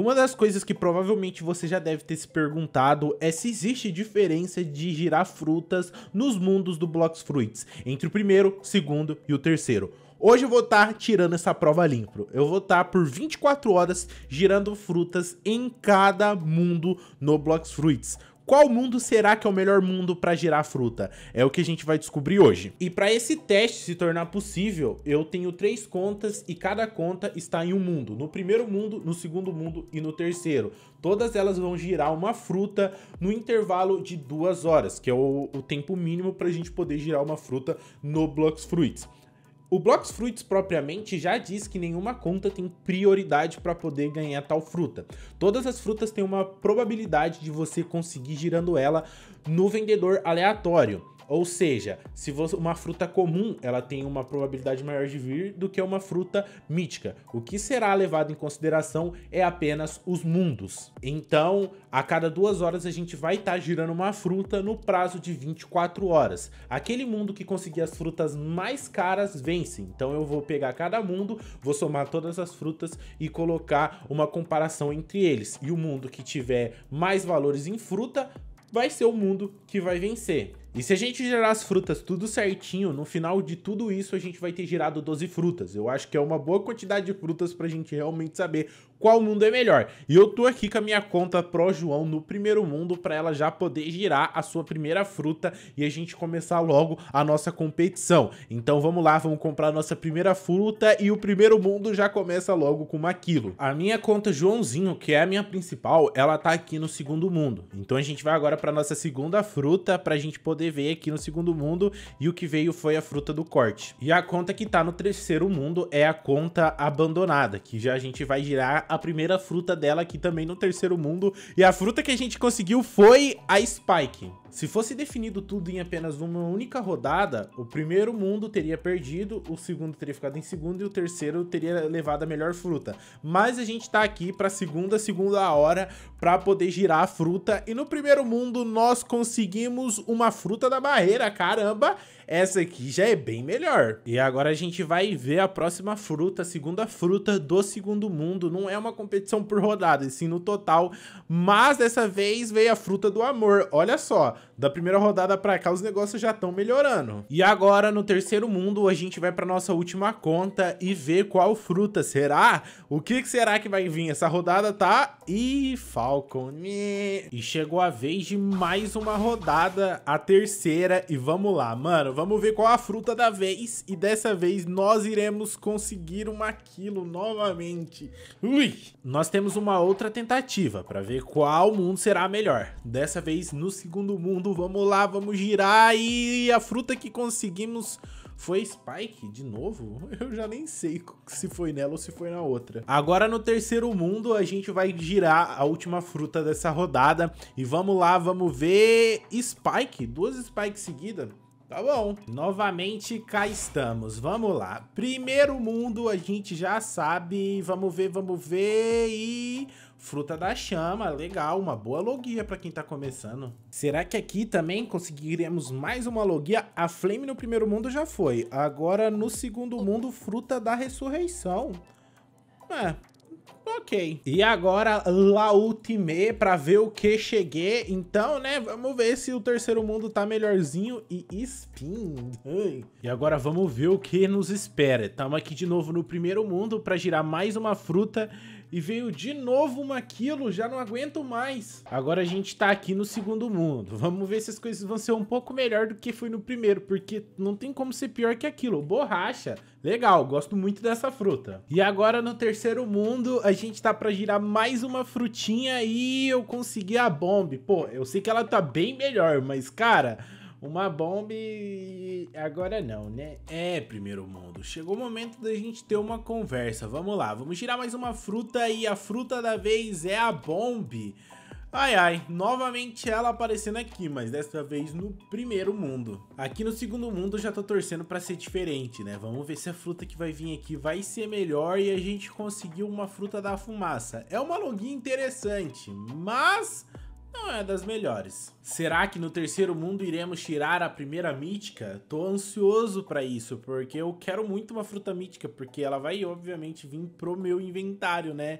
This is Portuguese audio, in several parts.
Uma das coisas que provavelmente você já deve ter se perguntado é se existe diferença de girar frutas nos mundos do Blox Fruits, entre o primeiro, segundo e o terceiro. Hoje eu vou estar tá tirando essa prova limpo. Eu vou estar tá por 24 horas girando frutas em cada mundo no Blox Fruits. Qual mundo será que é o melhor mundo para girar fruta? É o que a gente vai descobrir hoje. E para esse teste se tornar possível, eu tenho três contas e cada conta está em um mundo. No primeiro mundo, no segundo mundo e no terceiro. Todas elas vão girar uma fruta no intervalo de duas horas, que é o, o tempo mínimo para a gente poder girar uma fruta no Blox Fruits. O Fruits propriamente já diz que nenhuma conta tem prioridade para poder ganhar tal fruta. Todas as frutas têm uma probabilidade de você conseguir girando ela no vendedor aleatório. Ou seja, se você, uma fruta comum, ela tem uma probabilidade maior de vir do que uma fruta mítica. O que será levado em consideração é apenas os mundos. Então, a cada duas horas a gente vai estar tá girando uma fruta no prazo de 24 horas. Aquele mundo que conseguir as frutas mais caras vence. Então eu vou pegar cada mundo, vou somar todas as frutas e colocar uma comparação entre eles. E o mundo que tiver mais valores em fruta vai ser o mundo que vai vencer. E se a gente gerar as frutas tudo certinho, no final de tudo isso a gente vai ter girado 12 frutas. Eu acho que é uma boa quantidade de frutas pra gente realmente saber qual mundo é melhor. E eu tô aqui com a minha conta Pro João no primeiro mundo pra ela já poder girar a sua primeira fruta e a gente começar logo a nossa competição. Então vamos lá, vamos comprar a nossa primeira fruta e o primeiro mundo já começa logo com aquilo. A minha conta Joãozinho, que é a minha principal, ela tá aqui no segundo mundo. Então a gente vai agora pra nossa segunda fruta pra gente poder poder veio aqui no segundo mundo e o que veio foi a fruta do corte. E a conta que tá no terceiro mundo é a conta abandonada, que já a gente vai girar a primeira fruta dela aqui também no terceiro mundo. E a fruta que a gente conseguiu foi a Spike. Se fosse definido tudo em apenas uma única rodada, o primeiro mundo teria perdido, o segundo teria ficado em segundo e o terceiro teria levado a melhor fruta. Mas a gente tá aqui para segunda, segunda hora para poder girar a fruta e no primeiro mundo nós conseguimos uma fruta da barreira, caramba! Essa aqui já é bem melhor. E agora a gente vai ver a próxima fruta, a segunda fruta do segundo mundo. Não é uma competição por rodada, e sim no total. Mas dessa vez veio a fruta do amor. Olha só, da primeira rodada pra cá os negócios já estão melhorando. E agora no terceiro mundo a gente vai pra nossa última conta e ver qual fruta será. O que, que será que vai vir? Essa rodada tá... Ih, Falcon. Né? E chegou a vez de mais uma rodada, a terceira. E vamos lá, mano vamos ver qual a fruta da vez. E dessa vez nós iremos conseguir uma quilo novamente. Ui! Nós temos uma outra tentativa para ver qual mundo será melhor. Dessa vez no segundo mundo. Vamos lá, vamos girar. E a fruta que conseguimos foi Spike de novo? Eu já nem sei se foi nela ou se foi na outra. Agora no terceiro mundo a gente vai girar a última fruta dessa rodada. E vamos lá, vamos ver Spike, duas Spikes seguidas. Tá bom. Novamente cá estamos. Vamos lá. Primeiro mundo, a gente já sabe. Vamos ver, vamos ver. E Fruta da Chama, legal, uma boa logia para quem tá começando. Será que aqui também conseguiremos mais uma logia? A Flame no primeiro mundo já foi, agora no segundo mundo, Fruta da Ressurreição. É, ok. E agora, La Ultime, pra ver o que cheguei. Então, né, vamos ver se o terceiro mundo tá melhorzinho. E Spin. E agora vamos ver o que nos espera. Tamo aqui de novo no primeiro mundo pra girar mais uma fruta e veio de novo uma quilo, já não aguento mais. Agora a gente tá aqui no segundo mundo. Vamos ver se as coisas vão ser um pouco melhor do que foi no primeiro, porque não tem como ser pior que aquilo. Borracha, legal, gosto muito dessa fruta. E agora no terceiro mundo a gente gente tá pra girar mais uma frutinha e eu consegui a bomba. Pô, eu sei que ela tá bem melhor, mas cara, uma bomba agora não, né? É, primeiro mundo, chegou o momento da gente ter uma conversa. Vamos lá, vamos girar mais uma fruta e a fruta da vez é a bomba. Ai ai, novamente ela aparecendo aqui, mas dessa vez no primeiro mundo. Aqui no segundo mundo eu já tô torcendo pra ser diferente, né? Vamos ver se a fruta que vai vir aqui vai ser melhor e a gente conseguiu uma fruta da fumaça. É uma loginha interessante, mas não é das melhores. Será que no terceiro mundo iremos tirar a primeira mítica? Tô ansioso para isso, porque eu quero muito uma fruta mítica, porque ela vai obviamente vir pro meu inventário, né?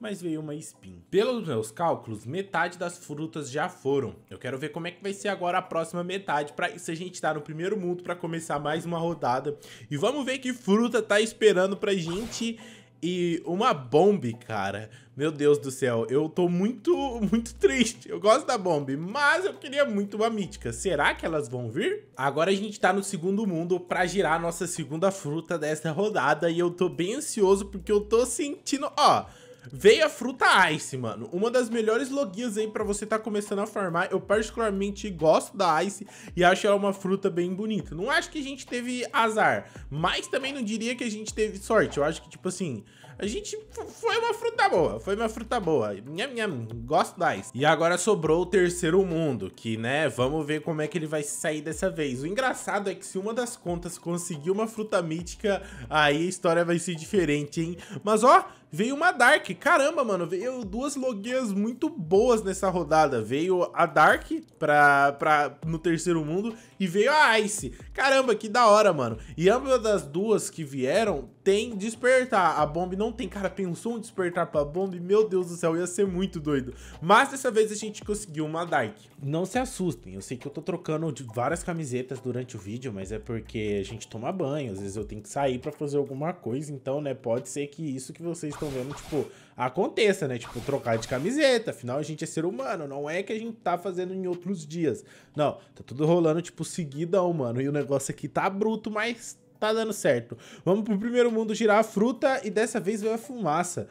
mas veio uma spin. Pelos meus cálculos, metade das frutas já foram. Eu quero ver como é que vai ser agora a próxima metade. Pra isso a gente tá no primeiro mundo pra começar mais uma rodada. E vamos ver que fruta tá esperando pra gente... E uma bomba, cara. Meu Deus do céu, eu tô muito, muito triste. Eu gosto da bomba, mas eu queria muito uma mítica. Será que elas vão vir? Agora a gente tá no segundo mundo pra girar a nossa segunda fruta dessa rodada. E eu tô bem ansioso porque eu tô sentindo... Ó, Veio a fruta Ice, mano. Uma das melhores loguinhas aí pra você tá começando a farmar. Eu particularmente gosto da Ice e acho ela uma fruta bem bonita. Não acho que a gente teve azar, mas também não diria que a gente teve sorte. Eu acho que, tipo assim, a gente foi uma fruta boa. Foi uma fruta boa. Nham, nham, gosto da Ice. E agora sobrou o terceiro mundo, que, né, vamos ver como é que ele vai sair dessa vez. O engraçado é que se uma das contas conseguir uma fruta mítica, aí a história vai ser diferente, hein? Mas, ó veio uma Dark. Caramba, mano, veio duas logueiras muito boas nessa rodada. Veio a Dark pra, pra, no terceiro mundo e veio a Ice. Caramba, que da hora, mano. E ambas das duas que vieram tem despertar. A bomba não tem, cara, pensou um despertar pra bomba e, meu Deus do céu, ia ser muito doido. Mas dessa vez a gente conseguiu uma Dark. Não se assustem, eu sei que eu tô trocando de várias camisetas durante o vídeo, mas é porque a gente toma banho, às vezes eu tenho que sair pra fazer alguma coisa, então, né, pode ser que isso que vocês estão vendo, tipo, aconteça, né? Tipo, trocar de camiseta, afinal a gente é ser humano, não é que a gente tá fazendo em outros dias. Não, tá tudo rolando, tipo, seguidão, mano, e o negócio aqui tá bruto, mas tá dando certo. Vamos pro primeiro mundo girar a fruta e dessa vez veio a fumaça.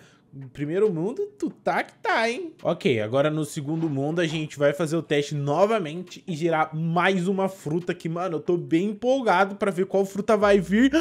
Primeiro mundo, tu tá que tá, hein? Ok, agora no segundo mundo a gente vai fazer o teste novamente e gerar mais uma fruta que, mano, eu tô bem empolgado pra ver qual fruta vai vir.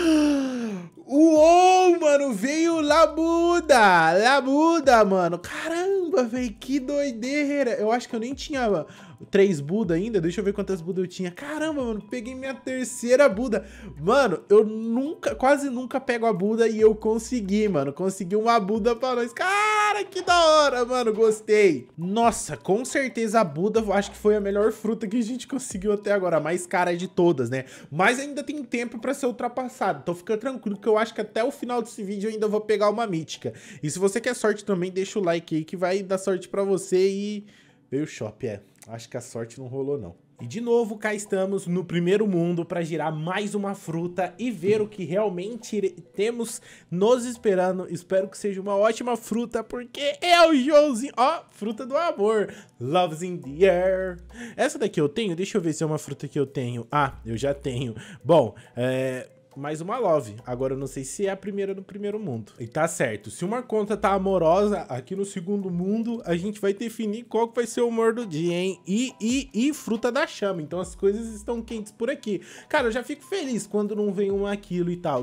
Ah, Uou, mano, veio Labuda! Labuda, mano! Caramba, velho, que doideira! Eu acho que eu nem tinha três Buda ainda, deixa eu ver quantas Buda eu tinha. Caramba, mano, peguei minha terceira Buda. Mano, eu nunca, quase nunca pego a Buda e eu consegui, mano. Consegui uma Buda pra nós. Cara, que da hora, mano, gostei! Nossa, com certeza a Buda, acho que foi a melhor fruta que a gente conseguiu até agora, a mais cara de todas, né? Mas ainda tem tempo pra ser ultrapassado, então fica tranquilo que eu acho que até o final desse vídeo eu ainda vou pegar uma mítica. E se você quer sorte também, deixa o like aí que vai dar sorte pra você e... Veio o shopping, é. Acho que a sorte não rolou, não. E de novo, cá estamos no primeiro mundo para girar mais uma fruta e ver o que realmente temos nos esperando. Espero que seja uma ótima fruta, porque é o Joãozinho. Ó, fruta do amor. Love's in the air. Essa daqui eu tenho? Deixa eu ver se é uma fruta que eu tenho. Ah, eu já tenho. Bom, é, mais uma love. Agora eu não sei se é a primeira do primeiro mundo. E tá certo. Se uma conta tá amorosa aqui no segundo mundo, a gente vai definir qual que vai ser o humor do dia, hein? E, e, e fruta da chama. Então as coisas estão quentes por aqui. Cara, eu já fico feliz quando não vem uma aquilo e tal.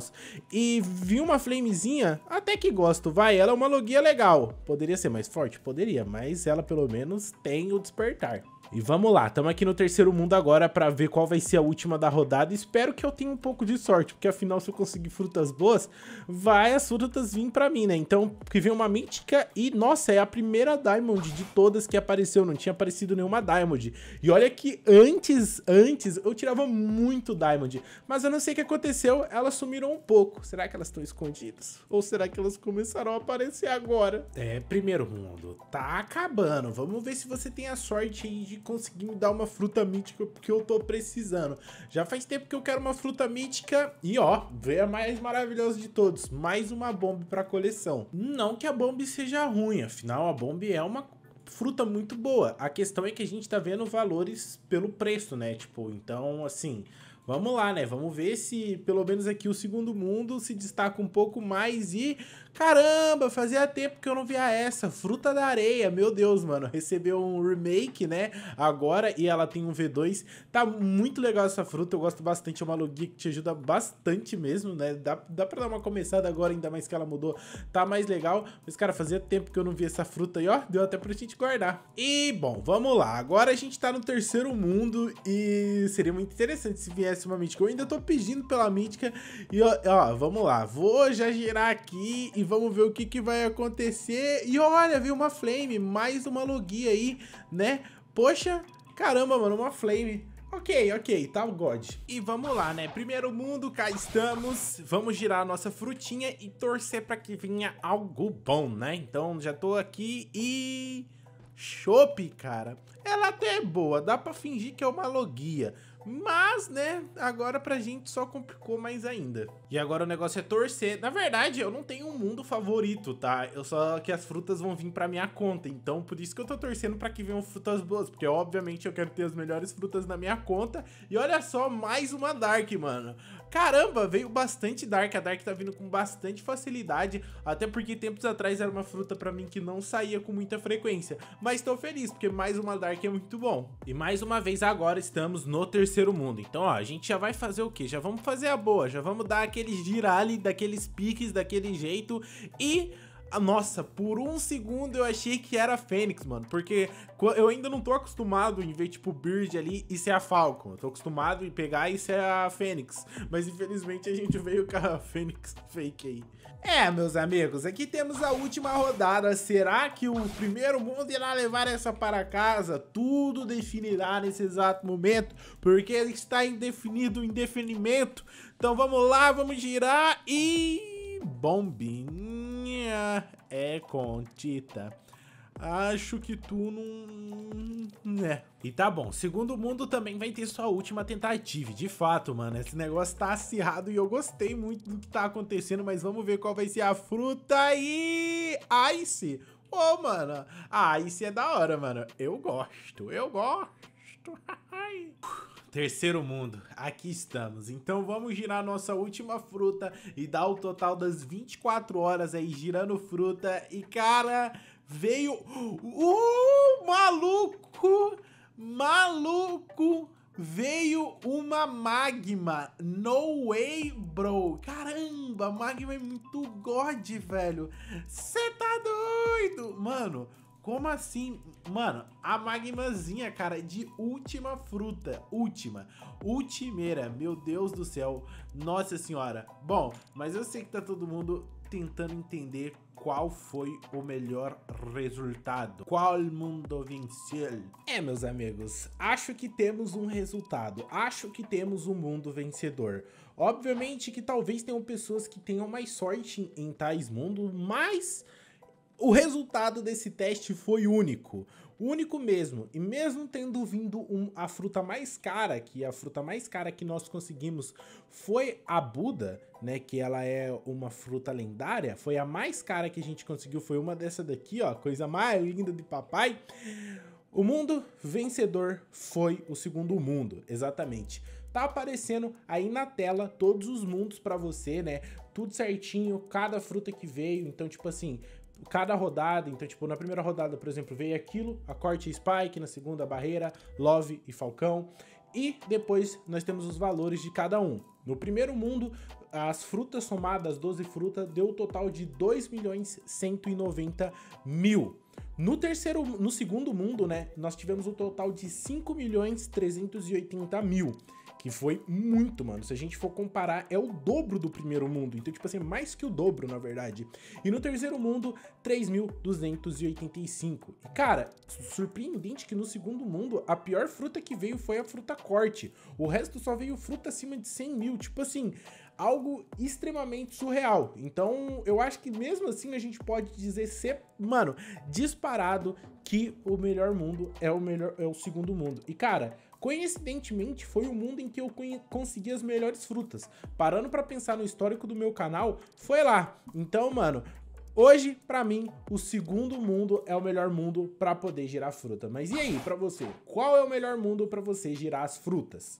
E vi uma flamezinha, até que gosto. Vai, ela é uma logia legal. Poderia ser mais forte? Poderia, mas ela pelo menos tem o despertar. E vamos lá, estamos aqui no terceiro mundo agora para ver qual vai ser a última da rodada. Espero que eu tenha um pouco de sorte, porque afinal se eu conseguir frutas boas, vai as frutas vir para mim, né? Então, que vem uma mítica e, nossa, é a primeira Diamond de todas que apareceu, não tinha aparecido nenhuma Diamond. E olha que antes, antes, eu tirava muito Diamond, mas eu não sei o que aconteceu, elas sumiram um pouco. Será que elas estão escondidas? Ou será que elas começaram a aparecer agora? É, primeiro mundo, tá acabando. Vamos ver se você tem a sorte aí de de conseguir me dar uma fruta mítica porque eu tô precisando. Já faz tempo que eu quero uma fruta mítica e ó, veio a mais maravilhosa de todos, mais uma bomba pra coleção. Não que a bomba seja ruim, afinal a bomba é uma fruta muito boa. A questão é que a gente tá vendo valores pelo preço, né? Tipo, então assim, Vamos lá, né? Vamos ver se pelo menos aqui o segundo mundo se destaca um pouco mais e Caramba, fazia tempo que eu não via essa. Fruta da Areia, meu Deus, mano. Recebeu um remake, né? Agora, e ela tem um V2. Tá muito legal essa fruta, eu gosto bastante. É uma logia que te ajuda bastante mesmo, né? Dá, dá pra dar uma começada agora, ainda mais que ela mudou. Tá mais legal. Mas, cara, fazia tempo que eu não vi essa fruta aí, ó. Deu até pra gente guardar. E, bom, vamos lá. Agora a gente tá no terceiro mundo e seria muito interessante se viesse uma mítica. Eu ainda tô pedindo pela mítica. E, ó, ó vamos lá. Vou já girar aqui e vamos ver o que, que vai acontecer. E olha, viu uma Flame, mais uma logia aí, né? Poxa, caramba, mano, uma Flame. Ok, ok, tá o God. E vamos lá, né? Primeiro mundo, cá estamos. Vamos girar a nossa frutinha e torcer pra que venha algo bom, né? Então já tô aqui e... Chope, cara. Ela até é boa, dá pra fingir que é uma logia. Mas, né, agora pra gente só complicou mais ainda. E agora o negócio é torcer. Na verdade, eu não tenho um mundo favorito, tá? Eu só que as frutas vão vir pra minha conta. Então, por isso que eu tô torcendo pra que venham frutas boas. Porque, obviamente, eu quero ter as melhores frutas na minha conta. E olha só, mais uma Dark, mano. Caramba, veio bastante Dark. A Dark tá vindo com bastante facilidade, até porque tempos atrás era uma fruta pra mim que não saía com muita frequência. Mas tô feliz, porque mais uma Dark é muito bom. E mais uma vez agora estamos no terceiro mundo. Então, ó, a gente já vai fazer o quê? Já vamos fazer a boa, já vamos dar aquele girale, daqueles piques, daquele jeito e... Ah, nossa, por um segundo eu achei que era a Fênix, mano. Porque eu ainda não tô acostumado em ver, tipo, Bird ali e ser a Falcon. Eu tô acostumado em pegar e ser a Fênix. Mas infelizmente a gente veio com a Fênix fake aí. É, meus amigos, aqui temos a última rodada. Será que o primeiro mundo irá levar essa para casa? Tudo definirá nesse exato momento, porque está indefinido o indefinimento. Então vamos lá, vamos girar e... Bombim. Minha é contita. Acho que tu não. né. E tá bom, segundo mundo também vai ter sua última tentativa. De fato, mano, esse negócio tá acirrado e eu gostei muito do que tá acontecendo, mas vamos ver qual vai ser a fruta e. Ice! Ô, oh, mano, a Ice é da hora, mano. Eu gosto, eu gosto. Terceiro mundo, aqui estamos. Então vamos girar nossa última fruta e dar o total das 24 horas aí girando fruta. E cara, veio... Uh, maluco! Maluco! Veio uma magma. No way, bro. Caramba, magma é muito god, velho. você tá doido? Mano... Como assim? Mano, a magmazinha, cara, de última fruta. Última. Ultimeira. Meu Deus do céu. Nossa senhora. Bom, mas eu sei que tá todo mundo tentando entender qual foi o melhor resultado. Qual mundo venceu? É, meus amigos, acho que temos um resultado. Acho que temos um mundo vencedor. Obviamente que talvez tenham pessoas que tenham mais sorte em, em tais mundos, mas o resultado desse teste foi único. Único mesmo. E mesmo tendo vindo um, a fruta mais cara, que a fruta mais cara que nós conseguimos foi a Buda, né? Que ela é uma fruta lendária. Foi a mais cara que a gente conseguiu. Foi uma dessa daqui, ó. Coisa mais linda de papai. O mundo vencedor foi o segundo mundo, exatamente. Tá aparecendo aí na tela todos os mundos para você, né? Tudo certinho, cada fruta que veio. Então, tipo assim, cada rodada. Então, tipo, na primeira rodada, por exemplo, veio aquilo, a corte e Spike, na segunda, Barreira, Love e Falcão. E depois nós temos os valores de cada um. No primeiro mundo, as frutas somadas, 12 frutas, deu o um total de 2 milhões 190 mil. No terceiro, no segundo mundo, né, nós tivemos um total de 5 milhões 380 mil. Que foi muito, mano. Se a gente for comparar, é o dobro do primeiro mundo. Então, tipo assim, mais que o dobro, na verdade. E no terceiro mundo, 3.285. E, cara, surpreendente que no segundo mundo, a pior fruta que veio foi a fruta corte. O resto só veio fruta acima de 100 mil. Tipo assim, algo extremamente surreal. Então, eu acho que mesmo assim a gente pode dizer ser, mano, disparado que o melhor mundo é o melhor é o segundo mundo. E cara, Coincidentemente, foi o mundo em que eu consegui as melhores frutas. Parando para pensar no histórico do meu canal, foi lá. Então, mano, Hoje, para mim, o segundo mundo é o melhor mundo para poder girar fruta. Mas e aí, para você? Qual é o melhor mundo para você girar as frutas?